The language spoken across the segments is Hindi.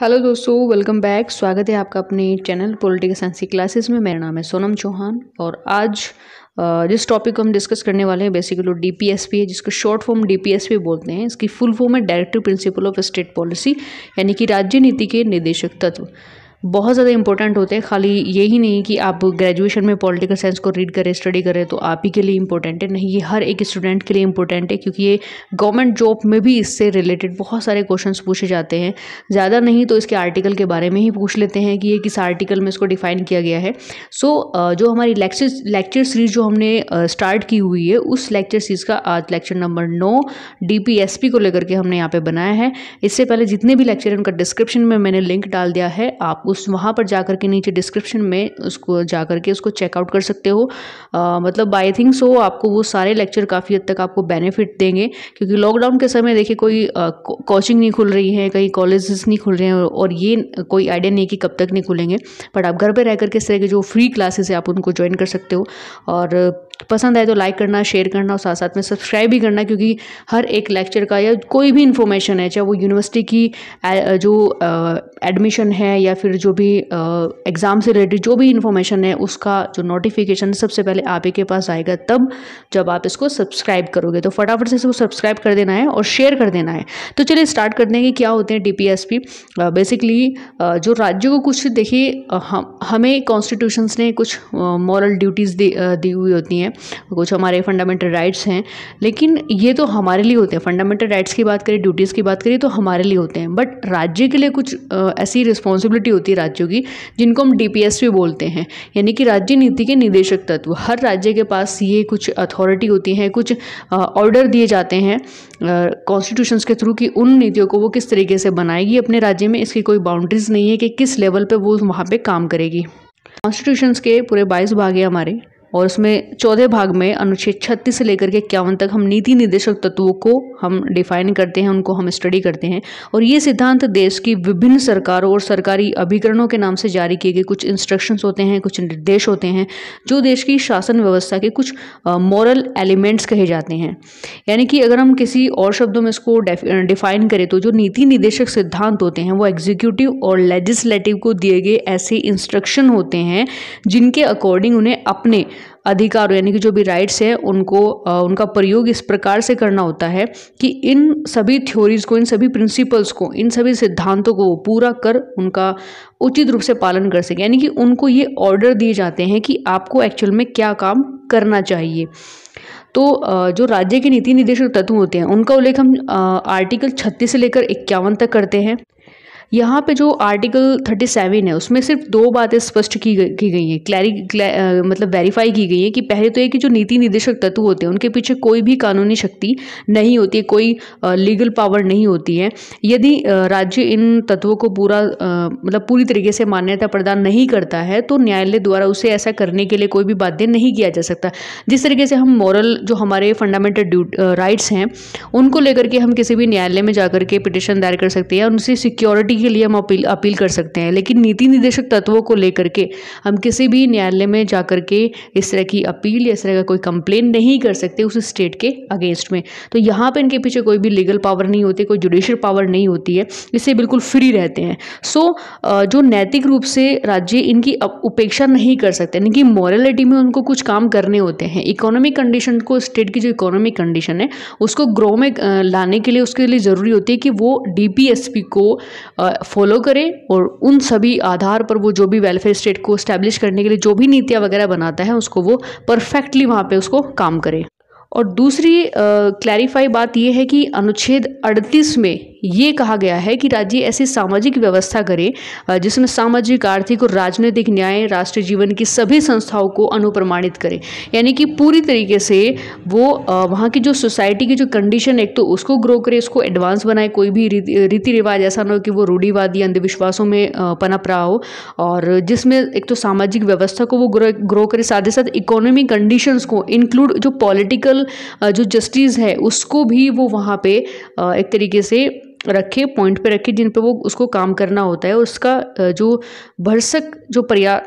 हेलो दोस्तों वेलकम बैक स्वागत है आपका अपने चैनल पॉलिटिकल साइंस की क्लासेस में मेरा नाम है सोनम चौहान और आज जिस टॉपिक को हम डिस्कस करने वाले हैं बेसिकली डीपीएसपी है जिसको शॉर्ट फॉर्म डीपीएसपी बोलते हैं इसकी फुल फॉर्म है directive principle of state policy यानी कि राज्य नीति के निदेशक तत्व बहुत ज़्यादा इंपॉर्टेंट होते हैं खाली यही नहीं कि आप ग्रेजुएशन में पॉलिटिकल साइंस को रीड करें स्टडी करें तो आप ही के लिए इंपॉर्टेंट है नहीं ये हर एक स्टूडेंट के लिए इंपॉर्टेंट है क्योंकि ये गवर्नमेंट जॉब में भी इससे रिलेटेड बहुत सारे क्वेश्चन पूछे जाते हैं ज़्यादा नहीं तो इसके आर्टिकल के बारे में ही पूछ लेते हैं कि ये किस आर्टिकल में इसको डिफाइन किया गया है सो so, जो हमारी लेक्चर लेक्चर सीरीज जो हमने स्टार्ट की हुई है उस लेक्चर सीरीज का आज लेक्चर नंबर नौ डी को लेकर के हमने यहाँ पर बनाया है इससे पहले जितने भी लेक्चर हैं उनका डिस्क्रिप्शन में मैंने लिंक डाल दिया है आप उस वहाँ पर जा कर के नीचे डिस्क्रिप्शन में उसको जा कर के उसको चेकआउट कर सकते हो आ, मतलब आई थिंक सो आपको वो सारे लेक्चर काफ़ी हद तक आपको बेनिफिट देंगे क्योंकि लॉकडाउन के समय देखिए कोई कोचिंग नहीं खुल रही है कहीं कॉलेजेस नहीं खुल रहे हैं और ये कोई आइडिया नहीं कि कब तक नहीं खुलेंगे बट आप घर पर रह करके इस तरह के जो फ्री क्लासेस है आप उनको ज्वाइन कर सकते हो और पसंद आए तो लाइक करना शेयर करना और साथ साथ में सब्सक्राइब भी करना क्योंकि हर एक लेक्चर का या कोई भी इन्फॉर्मेशन है चाहे वो यूनिवर्सिटी की जो एडमिशन है या फिर जो भी एग्ज़ाम से रिलेटेड जो भी इन्फॉर्मेशन है उसका जो नोटिफिकेशन सबसे पहले आप ही के पास आएगा तब जब आप इसको सब्सक्राइब करोगे तो फटाफट से इसको सब्सक्राइब कर देना है और शेयर कर देना है तो चलिए स्टार्ट कर देंगे क्या होते हैं डी बेसिकली जो राज्यों को कुछ देखिए हम हमें कॉन्स्टिट्यूशंस ने कुछ मॉरल ड्यूटीज़ दी दी हुई होती हैं कुछ हमारे फंडामेंटल राइट्स हैं लेकिन ये तो हमारे लिए होते हैं फंडामेंटल राइट्स की बात करें ड्यूटीज़ की बात करें तो हमारे लिए होते हैं बट राज्य के लिए कुछ आ, ऐसी रिस्पॉन्सिबिलिटी होती है राज्यों की जिनको हम डी भी बोलते हैं यानी कि राज्य नीति के निदेशक तत्व हर राज्य के पास ये कुछ अथॉरिटी होती है कुछ ऑर्डर दिए जाते हैं कॉन्स्टिट्यूशंस के थ्रू कि उन नीतियों को वो किस तरीके से बनाएगी अपने राज्य में इसकी कोई बाउंड्रीज नहीं है कि किस लेवल पर वो वहाँ पर काम करेगी कॉन्स्टिट्यूशंस के पूरे बाईस भाग हैं हमारे और उसमें चौदह भाग में अनुच्छेद छत्तीस से लेकर के इक्यावन तक हम नीति निर्देशक तत्वों को हम डिफाइन करते हैं उनको हम स्टडी करते हैं और ये सिद्धांत देश की विभिन्न सरकारों और सरकारी अभिकरणों के नाम से जारी किए गए कुछ इंस्ट्रक्शंस होते हैं कुछ निर्देश होते हैं जो देश की शासन व्यवस्था के कुछ मॉरल एलिमेंट्स कहे जाते हैं यानी कि अगर हम किसी और शब्दों में इसको डिफाइन करें तो जो नीति निदेशक सिद्धांत होते हैं वो एग्जीक्यूटिव और लेजिस्लेटिव को दिए गए ऐसे इंस्ट्रक्शन होते हैं जिनके अकॉर्डिंग उन्हें अपने अधिकार यानी कि जो भी राइट्स हैं उनको उनका प्रयोग इस प्रकार से करना होता है कि इन सभी थ्योरीज़ को इन सभी प्रिंसिपल्स को इन सभी सिद्धांतों को वो पूरा कर उनका उचित रूप से पालन कर सके यानी कि उनको ये ऑर्डर दिए जाते हैं कि आपको एक्चुअल में क्या काम करना चाहिए तो जो राज्य के नीति निर्देशक तत्व होते हैं उनका उल्लेख हम आर्टिकल छत्तीस से लेकर इक्यावन तक करते हैं यहाँ पे जो आर्टिकल 37 है उसमें सिर्फ दो बातें स्पष्ट की गई की गई हैं क्लैरि मतलब वेरीफाई की गई है कि पहले तो ये कि जो नीति निदेशक तत्व होते हैं उनके पीछे कोई भी कानूनी शक्ति नहीं होती है कोई लीगल पावर नहीं होती है यदि राज्य इन तत्वों को पूरा मतलब पूरी तरीके से मान्यता प्रदान नहीं करता है तो न्यायालय द्वारा उसे ऐसा करने के लिए कोई भी बाध्य नहीं किया जा सकता जिस तरीके से हम मॉरल जो हमारे फंडामेंटल राइट्स हैं उनको लेकर के हम किसी भी न्यायालय में जा के पिटिशन दायर कर सकते हैं और उनसे सिक्योरिटी न्यायिक के लिए हम अपील अपील कर सकते हैं लेकिन नीति निर्देशक तत्वों को लेकर के हम किसी भी न्यायालय में जा कर के इस तरह की अपील या इस तरह का कोई कंप्लेन नहीं कर सकते उस स्टेट के अगेंस्ट में तो यहाँ पर इनके पीछे कोई भी लीगल पावर नहीं होती कोई जुडिशियल पावर नहीं होती है इससे बिल्कुल फ्री रहते हैं सो जो नैतिक रूप से राज्य इनकी उपेक्षा नहीं कर सकते यानी कि मॉरलिटी में उनको कुछ काम करने होते हैं इकोनॉमिक कंडीशन को स्टेट की जो इकोनॉमिक कंडीशन है उसको ग्रो में लाने के लिए उसके लिए ज़रूरी होती है कि वो डीपीएसपी को फॉलो करें और उन सभी आधार पर वो जो भी वेलफेयर स्टेट को स्टैब्लिश करने के लिए जो भी नीतियाँ वगैरह बनाता है उसको वो परफेक्टली वहाँ पर उसको काम करें और दूसरी क्लैरिफाई बात यह है कि अनुच्छेद 38 में ये कहा गया है कि राज्य ऐसी सामाजिक व्यवस्था करे जिसमें सामाजिक आर्थिक और राजनीतिक न्याय राष्ट्रीय जीवन की सभी संस्थाओं को अनुप्रमाणित करे यानी कि पूरी तरीके से वो वहाँ की जो सोसाइटी की जो कंडीशन एक तो उसको ग्रो करे उसको एडवांस बनाए कोई भी रीति रिवाज ऐसा ना हो कि वो रूढ़ीवादी अंधविश्वासों में पनप रहा हो और जिसमें एक तो सामाजिक व्यवस्था को वो ग्रो ग्रो करे साथ ही साथ इकोनॉमिक कंडीशंस को इंक्लूड जो पॉलिटिकल जो जस्टिस है उसको भी वो वहाँ पे एक तरीके से रखे पॉइंट पे रखे जिन पे वो उसको काम करना होता है उसका जो भरसक जो प्रया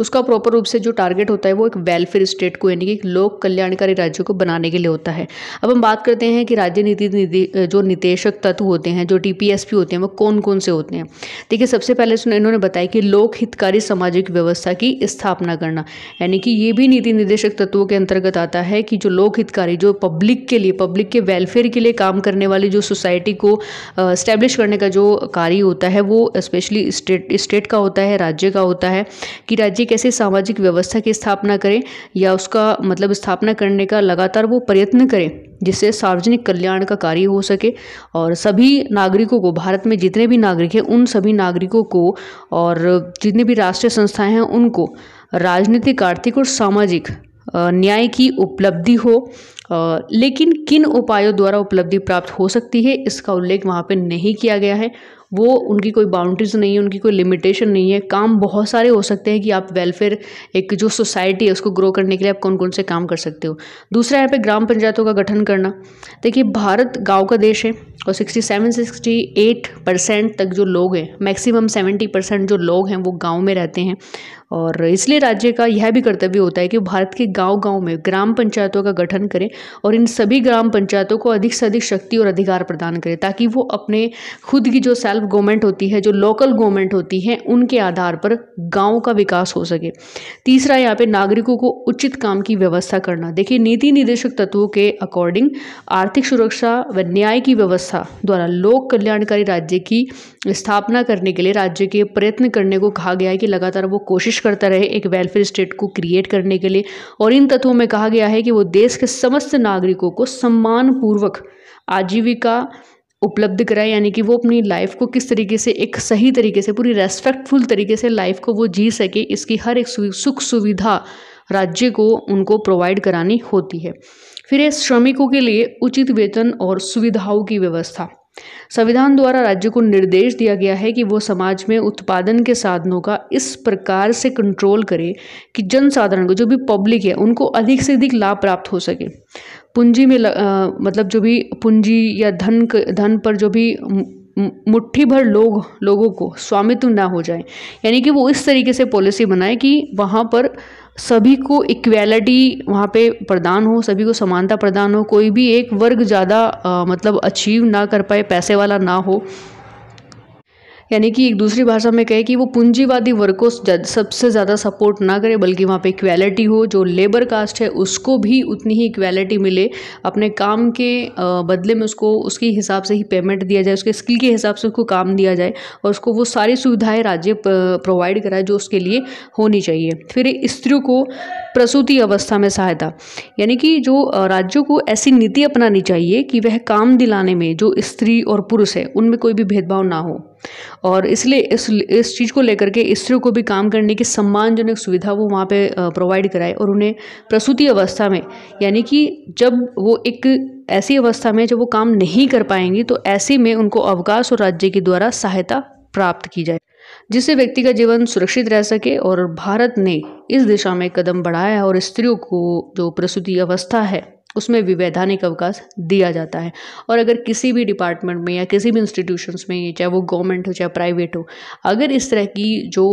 उसका प्रॉपर रूप से जो टारगेट होता है वो एक वेलफेयर स्टेट को यानी कि लोक कल्याणकारी राज्य को बनाने के लिए होता है अब हम बात करते हैं कि राज्य नीति जो निदेशक तत्व होते हैं जो टीपीएसपी होते हैं वो कौन कौन से होते हैं देखिए सबसे पहले इन्होंने बताया कि लोक हितकारी सामाजिक व्यवस्था की स्थापना करना यानी कि ये भी नीति निदेशक तत्वों के अंतर्गत आता है कि जो लोक हितकारी जो पब्लिक के लिए पब्लिक के वेलफेयर के लिए काम करने वाली जो सोसाइटी को स्टैब्लिश करने का जो कार्य होता है वो स्पेशली स्टेट स्टेट का होता है राज्य का होता है कि राज्य राज्य कैसे सामाजिक व्यवस्था की स्थापना करें या उसका मतलब स्थापना करने का लगातार वो प्रयत्न करें जिससे सार्वजनिक कल्याण का कार्य हो सके और सभी नागरिकों को भारत में जितने भी नागरिक हैं उन सभी नागरिकों को और जितने भी राष्ट्रीय संस्थाएं हैं उनको राजनीतिक आर्थिक और सामाजिक न्याय की उपलब्धि हो लेकिन किन उपायों द्वारा उपलब्धि प्राप्त हो सकती है इसका उल्लेख वहाँ पर नहीं किया गया है वो उनकी कोई बाउंड्रीज़ नहीं है उनकी कोई लिमिटेशन नहीं है काम बहुत सारे हो सकते हैं कि आप वेलफेयर एक जो सोसाइटी है उसको ग्रो करने के लिए आप कौन कौन से काम कर सकते हो दूसरा यहाँ पे ग्राम पंचायतों का गठन करना देखिए भारत गाँव का देश है और sixty seven sixty eight percent तक जो लोग हैं मैक्सिमम सेवेंटी परसेंट जो लोग हैं वो गाँव में रहते हैं और इसलिए राज्य का यह भी कर्तव्य होता है कि भारत के गांव-गांव में ग्राम पंचायतों का गठन करें और इन सभी ग्राम पंचायतों को अधिक से अधिक शक्ति और अधिकार प्रदान करें ताकि वो अपने खुद की जो सेल्फ गवर्नमेंट होती है जो लोकल गवर्नमेंट होती है उनके आधार पर गाँव का विकास हो सके तीसरा यहाँ पर नागरिकों को उचित काम की व्यवस्था करना देखिए नीति निदेशक तत्वों के अकॉर्डिंग आर्थिक सुरक्षा व न्याय की व्यवस्था द्वारा लोक कल्याणकारी राज्य की स्थापना करने के लिए राज्य के प्रयत्न करने को कहा गया है कि लगातार वो कोशिश करता रहे एक वेलफेयर स्टेट को क्रिएट करने के लिए और इन तत्वों में कहा गया है कि वो देश के समस्त नागरिकों को सम्मानपूर्वक आजीविका उपलब्ध कराए यानी कि वो अपनी लाइफ को किस तरीके से एक सही तरीके से पूरी रेस्पेक्टफुल तरीके से लाइफ को वो जी सके इसकी हर एक सुख सुविधा राज्य को उनको प्रोवाइड करानी होती है फिर श्रमिकों के लिए उचित वेतन और सुविधाओं की व्यवस्था संविधान द्वारा राज्य को निर्देश दिया गया है कि वो समाज में उत्पादन के साधनों का इस प्रकार से कंट्रोल करे कि जन साधारण को जो भी पब्लिक है उनको अधिक से अधिक लाभ प्राप्त हो सके पूंजी में ल, आ, मतलब जो भी पूंजी या धन धन पर जो भी मुट्ठी भर लोग लोगों को स्वामित्व ना हो जाए यानी कि वो इस तरीके से पॉलिसी बनाए कि वहाँ पर सभी को इक्वेलिटी वहाँ पे प्रदान हो सभी को समानता प्रदान हो कोई भी एक वर्ग ज़्यादा मतलब अचीव ना कर पाए पैसे वाला ना हो यानी कि एक दूसरी भाषा में कहे कि वो पूंजीवादी वर्ग को सबसे ज़्यादा सपोर्ट ना करे बल्कि वहाँ पे इक्वालिटी हो जो लेबर कास्ट है उसको भी उतनी ही इक्वालिटी मिले अपने काम के बदले में उसको उसके हिसाब से ही पेमेंट दिया जाए उसके स्किल के हिसाब से उसको काम दिया जाए और उसको वो सारी सुविधाएँ राज्य प्रोवाइड कराए जो उसके लिए होनी चाहिए फिर स्त्रियों को प्रसूति अवस्था में सहायता यानी कि जो राज्यों को ऐसी नीति अपनानी चाहिए कि वह काम दिलाने में जो स्त्री और पुरुष है उनमें कोई भी भेदभाव ना हो और इसलिए इस इस चीज़ को लेकर के स्त्रियों को भी काम करने की सम्मानजनक सुविधा वो वहाँ पे प्रोवाइड कराए और उन्हें प्रसूति अवस्था में यानी कि जब वो एक ऐसी अवस्था में जब वो काम नहीं कर पाएंगी तो ऐसे में उनको अवकाश और राज्य के द्वारा सहायता प्राप्त की जाए जिससे व्यक्ति का जीवन सुरक्षित रह सके और भारत ने इस दिशा में कदम बढ़ाया है और स्त्रियों को जो प्रसूति अवस्था है उसमें विवैधानिक अवकाश दिया जाता है और अगर किसी भी डिपार्टमेंट में या किसी भी इंस्टीट्यूशंस में चाहे वो गवर्नमेंट हो चाहे प्राइवेट हो अगर इस तरह की जो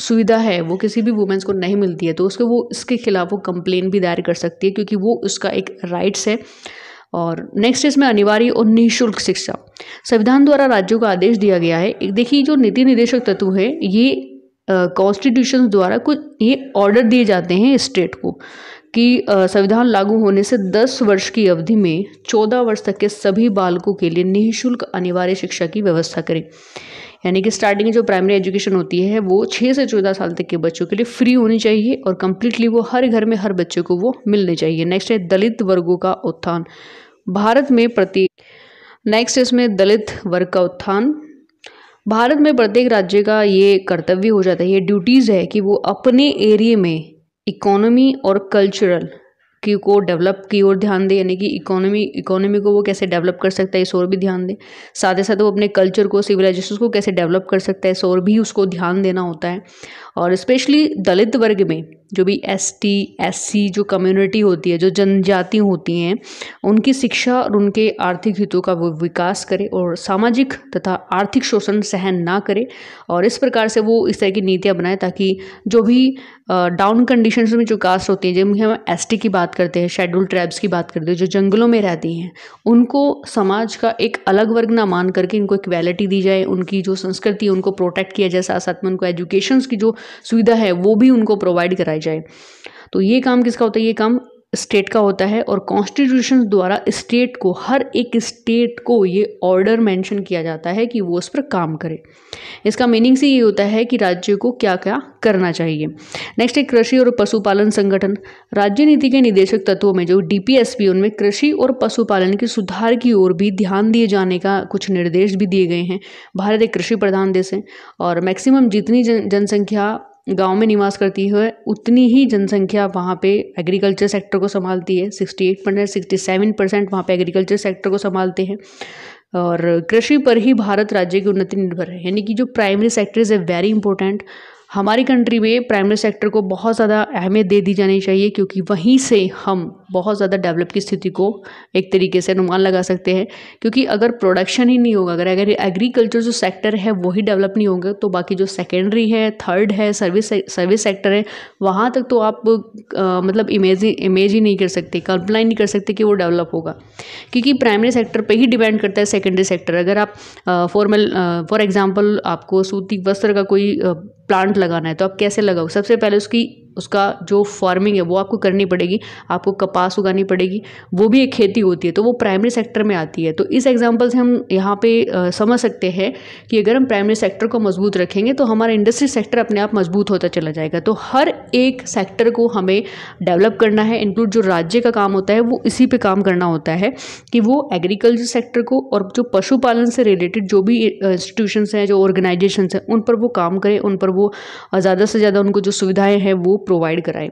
सुविधा है वो किसी भी वुमेंस को नहीं मिलती है तो उसको वो इसके खिलाफ वो कंप्लेन भी दायर कर सकती है क्योंकि वो उसका एक राइट्स है और नेक्स्ट इसमें अनिवार्य और निःशुल्क शिक्षा संविधान द्वारा राज्यों का आदेश दिया गया है देखिए जो नीति निदेशक तत्व है ये कॉन्स्टिट्यूशन द्वारा कुछ ये ऑर्डर दिए जाते हैं स्टेट को कि संविधान लागू होने से 10 वर्ष की अवधि में 14 वर्ष तक के सभी बालकों के लिए निःशुल्क अनिवार्य शिक्षा की व्यवस्था करें यानी कि स्टार्टिंग जो प्राइमरी एजुकेशन होती है वो छः से चौदह साल तक के बच्चों के लिए फ्री होनी चाहिए और कम्प्लीटली वो हर घर में हर बच्चे को वो मिलने चाहिए नेक्स्ट है दलित वर्गों का उत्थान भारत में प्रति नेक्स्ट इसमें दलित वर्ग का उत्थान भारत में प्रत्येक राज्य का ये कर्तव्य हो जाता है ये ड्यूटीज़ है कि वो अपने एरिए में इकोनॉमी और कल्चरल की को डेवलप की ओर ध्यान दें यानी कि इकोनॉमी इकोनॉमी को वो कैसे डेवलप कर सकता है इस ओर भी ध्यान दें साथ ही साथ वो अपने कल्चर को सिविलाइजेशन को कैसे डेवलप कर सकता है इस ओर भी उसको ध्यान देना होता है और स्पेशली दलित वर्ग में जो भी एस टी एस सी जो कम्युनिटी होती है जो जनजाति होती हैं उनकी शिक्षा और उनके आर्थिक हितों का वो विकास करे और सामाजिक तथा आर्थिक शोषण सहन ना करे और इस प्रकार से वो इस तरह की नीतियाँ बनाए ताकि जो भी डाउन कंडीशन में जो कास्ट होती है जब हम एस की बात बात करते हैं शेड्यूल ट्राइब्स की बात करते हैं जो जंगलों में रहती हैं उनको समाज का एक अलग वर्ग ना मान करके इनको इक्वेलिटी दी जाए उनकी जो संस्कृति है उनको प्रोटेक्ट किया जाए साथ साथ में उनको एजुकेशन की जो सुविधा है वो भी उनको प्रोवाइड कराई जाए तो ये काम किसका होता है ये काम स्टेट का होता है और कॉन्स्टिट्यूशन द्वारा स्टेट को हर एक स्टेट को ये ऑर्डर मेंशन किया जाता है कि वो उस पर काम करे इसका मीनिंग से ये होता है कि राज्य को क्या क्या करना चाहिए नेक्स्ट है कृषि और पशुपालन संगठन राज्य नीति के निदेशक तत्वों में जो डीपीएसपी उनमें कृषि और पशुपालन के सुधार की ओर भी ध्यान दिए जाने का कुछ निर्देश भी दिए गए हैं भारत एक कृषि प्रधान देश है और मैक्सिमम जितनी जनसंख्या गाँव में निवास करती है उतनी ही जनसंख्या वहाँ पे एग्रीकल्चर सेक्टर को संभालती है sixty eight percent sixty seven percent वहाँ पर एग्रीकल्चर सेक्टर को संभालते हैं और कृषि पर ही भारत राज्य की उन्नति निर्भर है यानी कि जो primary sector is a very important हमारी कंट्री में प्राइमरी सेक्टर को बहुत ज़्यादा अहमियत दे दी जानी चाहिए क्योंकि वहीं से हम बहुत ज़्यादा डेवलप की स्थिति को एक तरीके से अनुमान लगा सकते हैं क्योंकि अगर प्रोडक्शन ही नहीं होगा अगर अगर एग्रीकल्चर जो सेक्टर है वही डेवलप नहीं होगा तो बाकी जो सेकेंडरी है थर्ड है सर्विस सर्विस सेक्टर है वहाँ तक तो आप आ, मतलब इमेज इमेज ही नहीं कर सकते कल्पना नहीं कर सकते कि वो डेवलप होगा क्योंकि प्राइमरी सेक्टर पर ही डिपेंड करता है सेकेंडरी सेक्टर अगर आप फॉर्मल फॉर एग्ज़ाम्पल आपको सूती वस्त्र का कोई प्लांट लगाना है तो आप कैसे लगाओ सबसे पहले उसकी उसका जो फार्मिंग है वो आपको करनी पड़ेगी आपको कपास उगानी पड़ेगी वो भी एक खेती होती है तो वो प्राइमरी सेक्टर में आती है तो इस एग्जांपल से हम यहाँ पे समझ सकते हैं कि अगर हम प्राइमरी सेक्टर को मजबूत रखेंगे तो हमारा इंडस्ट्री सेक्टर अपने आप मजबूत होता चला जाएगा तो हर एक सेक्टर को हमें डेवलप करना है इंक्लूड जो राज्य का काम होता है वो इसी पर काम करना होता है कि वो एग्रीकल्चर सेक्टर को और जो पशुपालन से रिलेटेड जो भी इंस्टीट्यूशन हैं जो ऑर्गेनाइजेशन हैं उन पर वो काम करें उन पर वो ज़्यादा से ज़्यादा उनको जो सुविधाएँ हैं वो प्रोवाइड कराए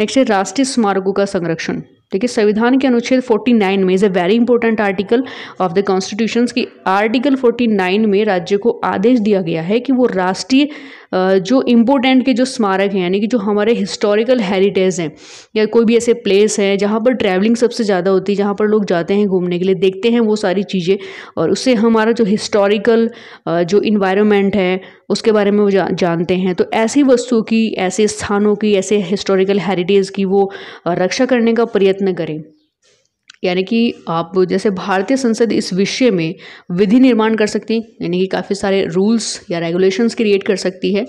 नेक्स्ट है राष्ट्रीय स्मारकों का संरक्षण देखिए संविधान के अनुच्छेद 49 में is a very important article of the constitution की आर्टिकल 49 में राज्य को आदेश दिया गया है कि वो राष्ट्रीय जो इम्पोर्टेंट के जो स्मारक हैं यानी कि जो हमारे हिस्टोरिकल हेरिटेज हैं या कोई भी ऐसे प्लेस है जहाँ पर ट्रैवलिंग सबसे ज़्यादा होती है जहाँ पर लोग जाते हैं घूमने के लिए देखते हैं वो सारी चीज़ें और उससे हमारा जो हिस्टोरिकल जो इन्वायरमेंट है उसके बारे में वो जा, जानते हैं तो ऐसी वस्तुओं की ऐसे स्थानों की ऐसे हिस्टोरिकल हेरिटेज की वो रक्षा करने का प्रयत्न करें यानी कि आप जैसे भारतीय संसद इस विषय में विधि निर्माण कर सकती है यानी कि काफ़ी सारे रूल्स या रेगुलेशंस क्रिएट कर सकती है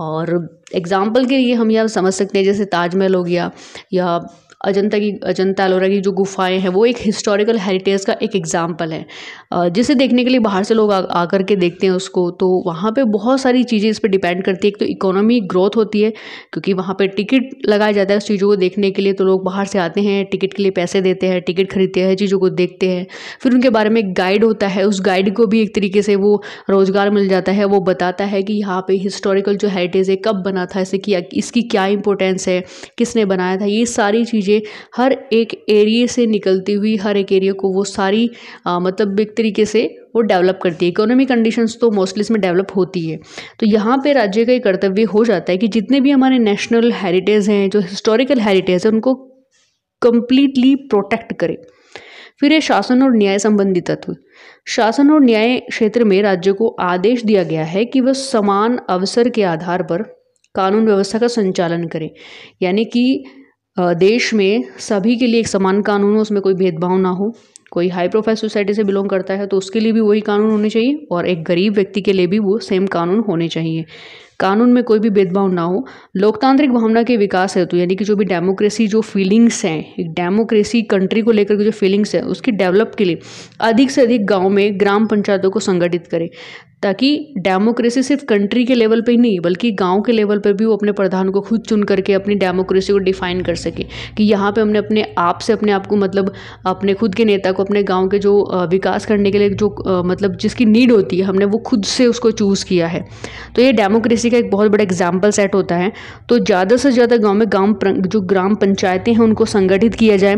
और एग्जाम्पल के लिए हम यह समझ सकते हैं जैसे ताजमहल हो गया या अजंता की अजंता एलोरा की जो गुफाएं हैं वो एक हिस्टोरिकल हेरिटेज का एक एग्ज़ाम्पल है जिसे देखने के लिए बाहर से लोग आकर के देखते हैं उसको तो वहाँ पे बहुत सारी चीज़ें इस पर डिपेंड करती है एक तो इकोनॉमी ग्रोथ होती है क्योंकि वहाँ पर टिकट लगाया जाता है उस चीज़ों को देखने के लिए तो लोग बाहर से आते हैं टिकट के लिए पैसे देते हैं टिकट खरीदते हैं चीज़ों को देखते हैं फिर उनके बारे में एक गाइड होता है उस गाइड को भी एक तरीके से वो रोज़गार मिल जाता है वो बताता है कि यहाँ पर हिस्टोरिकल जो हेरिटेज है कब बना था इसे कि इसकी क्या इंपॉर्टेंस है किसने बनाया था ये सारी चीज़ें के हर एक एरिए से निकलती हुई हर एक एरिया को वो सारी आ, मतलब एक तरीके से वो डेवलप करती है इकोनॉमिक कंडीशंस तो मोस्टली इसमें डेवलप होती है तो यहाँ पे राज्य का ये कर्तव्य हो जाता है कि जितने भी हमारे नेशनल हेरिटेज हैं जो हिस्टोरिकल हेरिटेज है उनको कम्प्लीटली प्रोटेक्ट करें फिर है शासन और न्याय संबंधी तत्व शासन और न्याय क्षेत्र में राज्य को आदेश दिया गया है कि वह समान अवसर के आधार पर कानून व्यवस्था का संचालन करें यानी कि देश में सभी के लिए एक समान कानून हो उसमें कोई भेदभाव ना हो कोई हाई प्रोफाइल सोसाइटी से बिलोंग करता है तो उसके लिए भी वही कानून होने चाहिए और एक गरीब व्यक्ति के लिए भी वो सेम कानून होने चाहिए कानून में कोई भी भेदभाव ना हो लोकतांत्रिक भावना के विकास हेतु यानी कि जो भी डेमोक्रेसी जो फीलिंग्स हैं एक डेमोक्रेसी कंट्री को लेकर के जो फीलिंग्स हैं उसकी डेवलप के लिए अधिक से अधिक गांव में ग्राम पंचायतों को संगठित करें ताकि डेमोक्रेसी सिर्फ कंट्री के लेवल पे ही नहीं बल्कि गांव के लेवल पर भी वो अपने प्रधान को खुद चुन करके अपनी डेमोक्रेसी को डिफाइन कर सके कि यहाँ पे हमने अपने आप से अपने आप को मतलब अपने खुद के नेता को अपने गांव के जो विकास करने के लिए जो मतलब जिसकी नीड होती है हमने वो खुद से उसको चूज़ किया है तो ये डेमोक्रेसी का एक बहुत बड़ा एग्जाम्पल सेट होता है तो ज़्यादा से ज़्यादा गाँव में गाँव जो ग्राम पंचायतें हैं उनको संगठित किया जाए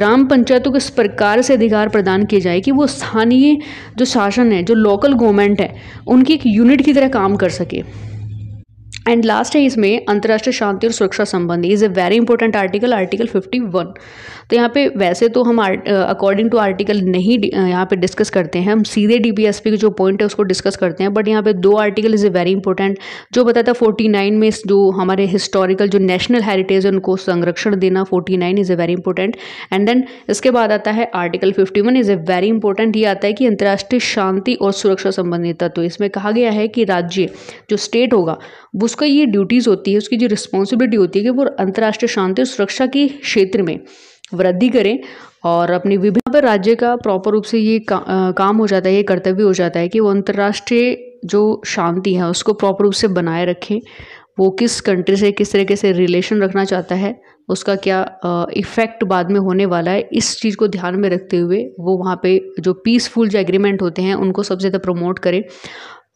ग्राम पंचायतों को इस प्रकार से अधिकार प्रदान किए जाए कि वो स्थानीय जो शासन है जो लोकल गवर्नमेंट है उनकी एक यूनिट की तरह काम कर सके एंड लास्ट है इसमें अंतर्राष्ट्रीय शांति और सुरक्षा संबंधी is a very important article article 51 तो यहाँ पे वैसे तो हम अकॉर्डिंग टू आर्टिकल नहीं यहाँ पे डिस्कस करते हैं हम सीधे डीपीएसपी के जो पॉइंट है उसको डिस्कस करते हैं बट यहाँ पे दो article is a very important जो बताया था नाइन में जो हमारे हिस्टोरिकल जो नेशनल हेरिटेज है उनको संरक्षण देना nine is a very important and then इसके बाद आता है article one is a very important ये आता है कि अंतर्राष्ट्रीय शांति और सुरक्षा संबंधी तत्व तो इसमें कहा गया है कि राज्य जो स्टेट होगा वो उसका ये ड्यूटीज़ होती है उसकी जो रिस्पॉन्सिबिलिटी होती है कि वो अंतर्राष्ट्रीय शांति और सुरक्षा के क्षेत्र में वृद्धि करें और अपनी विभिन्न पर राज्य का प्रॉपर रूप से ये का, आ, काम हो जाता है ये कर्तव्य हो जाता है कि वो अंतर्राष्ट्रीय जो शांति है उसको प्रॉपर रूप से बनाए रखें वो किस कंट्री से किस तरीके से रिलेशन रखना चाहता है उसका क्या इफ़ेक्ट बाद में होने वाला है इस चीज़ को ध्यान में रखते हुए वो वहाँ पे जो पीसफुल जो एग्रीमेंट होते हैं उनको सबसे ज़्यादा प्रमोट करें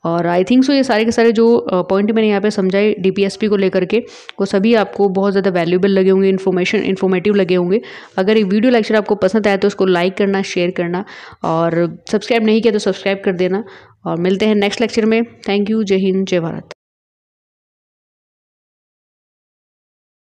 और आई थिंक सो ये सारे के सारे जो पॉइंट मैंने यहाँ पे समझाए डीपीएसपी को लेकर के वो सभी आपको बहुत ज़्यादा वैल्यूबल लगे होंगे इन्फॉर्मेशन इन्फॉर्मेटिव लगे होंगे अगर ये वीडियो लेक्चर आपको पसंद आया तो उसको लाइक करना शेयर करना और सब्सक्राइब नहीं किया तो सब्सक्राइब कर देना और मिलते हैं नेक्स्ट लेक्चर में थैंक यू जय हिंद जय भारत